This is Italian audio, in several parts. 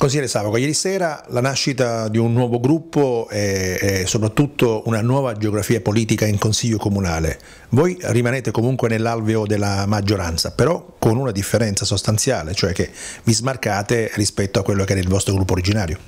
Consigliere Savaco, ieri sera la nascita di un nuovo gruppo e, e, soprattutto una nuova geografia politica in Consiglio Comunale. Voi rimanete comunque nell'alveo della maggioranza, però con una differenza sostanziale, cioè che vi smarcate rispetto a quello che era il vostro gruppo originario.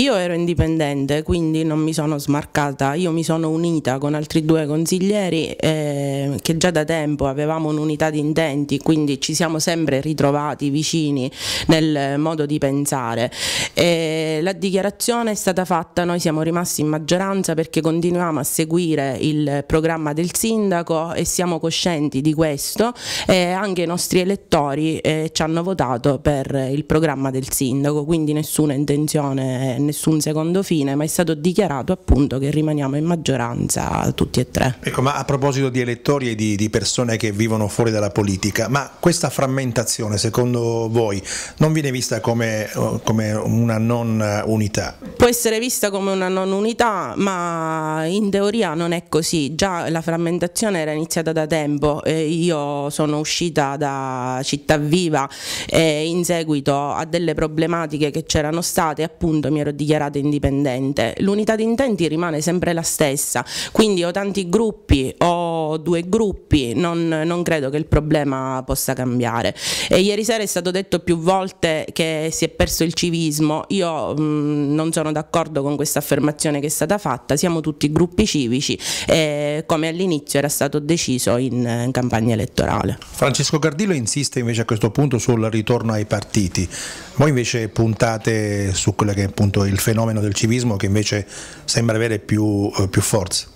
Io ero indipendente, quindi non mi sono smarcata, io mi sono unita con altri due consiglieri eh, che già da tempo avevamo un'unità di intenti, quindi ci siamo sempre ritrovati vicini nel modo di pensare. E la dichiarazione è stata fatta, noi siamo rimasti in maggioranza perché continuiamo a seguire il programma del sindaco e siamo coscienti di questo e anche i nostri elettori eh, ci hanno votato per il programma del sindaco, quindi nessuna intenzione nessun secondo fine, ma è stato dichiarato appunto che rimaniamo in maggioranza tutti e tre. Ecco, ma a proposito di elettori e di, di persone che vivono fuori dalla politica, ma questa frammentazione secondo voi non viene vista come, eh, come una non unità? Può essere vista come una non unità, ma in teoria non è così, già la frammentazione era iniziata da tempo, eh, io sono uscita da Città Viva eh, in seguito a delle problematiche che c'erano state, appunto mi ero dichiarata indipendente. L'unità di intenti rimane sempre la stessa, quindi ho tanti gruppi o due gruppi, non, non credo che il problema possa cambiare. E ieri sera è stato detto più volte che si è perso il civismo, io mh, mm, non sono d'accordo con questa affermazione che è stata fatta, siamo tutti gruppi civici e come all'inizio era stato deciso in, in campagna elettorale. Francesco Gardillo insiste invece a questo punto sul ritorno ai partiti, voi invece puntate su quella che è appunto il fenomeno del civismo che invece sembra avere più, eh, più forza.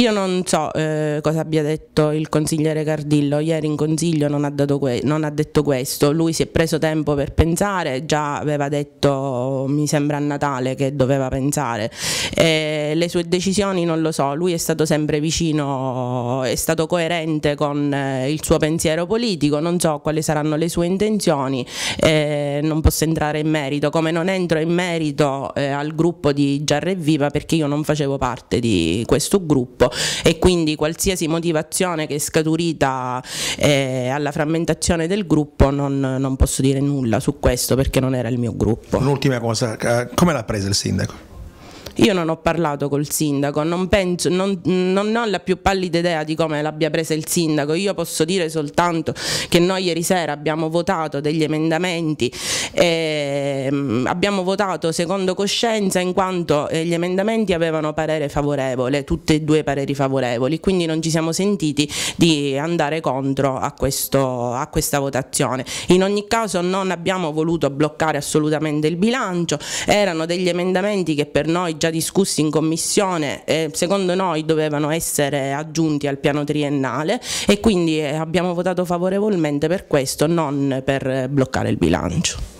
Io non so eh, cosa abbia detto il consigliere Cardillo, ieri in consiglio non ha, non ha, detto questo, lui si è preso tempo per pensare, già aveva detto mi sembra a Natale che doveva pensare, eh, le sue decisioni non lo so, lui è stato sempre vicino, è stato coerente con eh, il suo pensiero politico, non so quali saranno le sue intenzioni, non posso entrare in merito, come non entro in merito eh, al gruppo di Giarre Viva perché io non facevo parte di questo gruppo e quindi qualsiasi motivazione che è scaturita eh, alla frammentazione del gruppo non, non posso dire nulla su questo perché non era il mio gruppo. Un'ultima cosa, eh, come l'ha presa il sindaco? Io non ho parlato col sindaco, non, penso, non, non ho la più pallida idea di come l'abbia presa il sindaco, io posso dire soltanto che noi ieri sera abbiamo votato degli emendamenti, e ehm, abbiamo votato secondo coscienza in quanto eh, gli emendamenti avevano parere favorevole, tutti e due pareri favorevoli, quindi non ci siamo sentiti di andare contro a, questo, a questa votazione. In ogni caso non abbiamo voluto bloccare assolutamente il bilancio, erano degli emendamenti che per noi già discussi in commissione e secondo noi dovevano essere aggiunti al piano triennale e quindi eh, abbiamo votato favorevolmente per questo, non per bloccare il bilancio.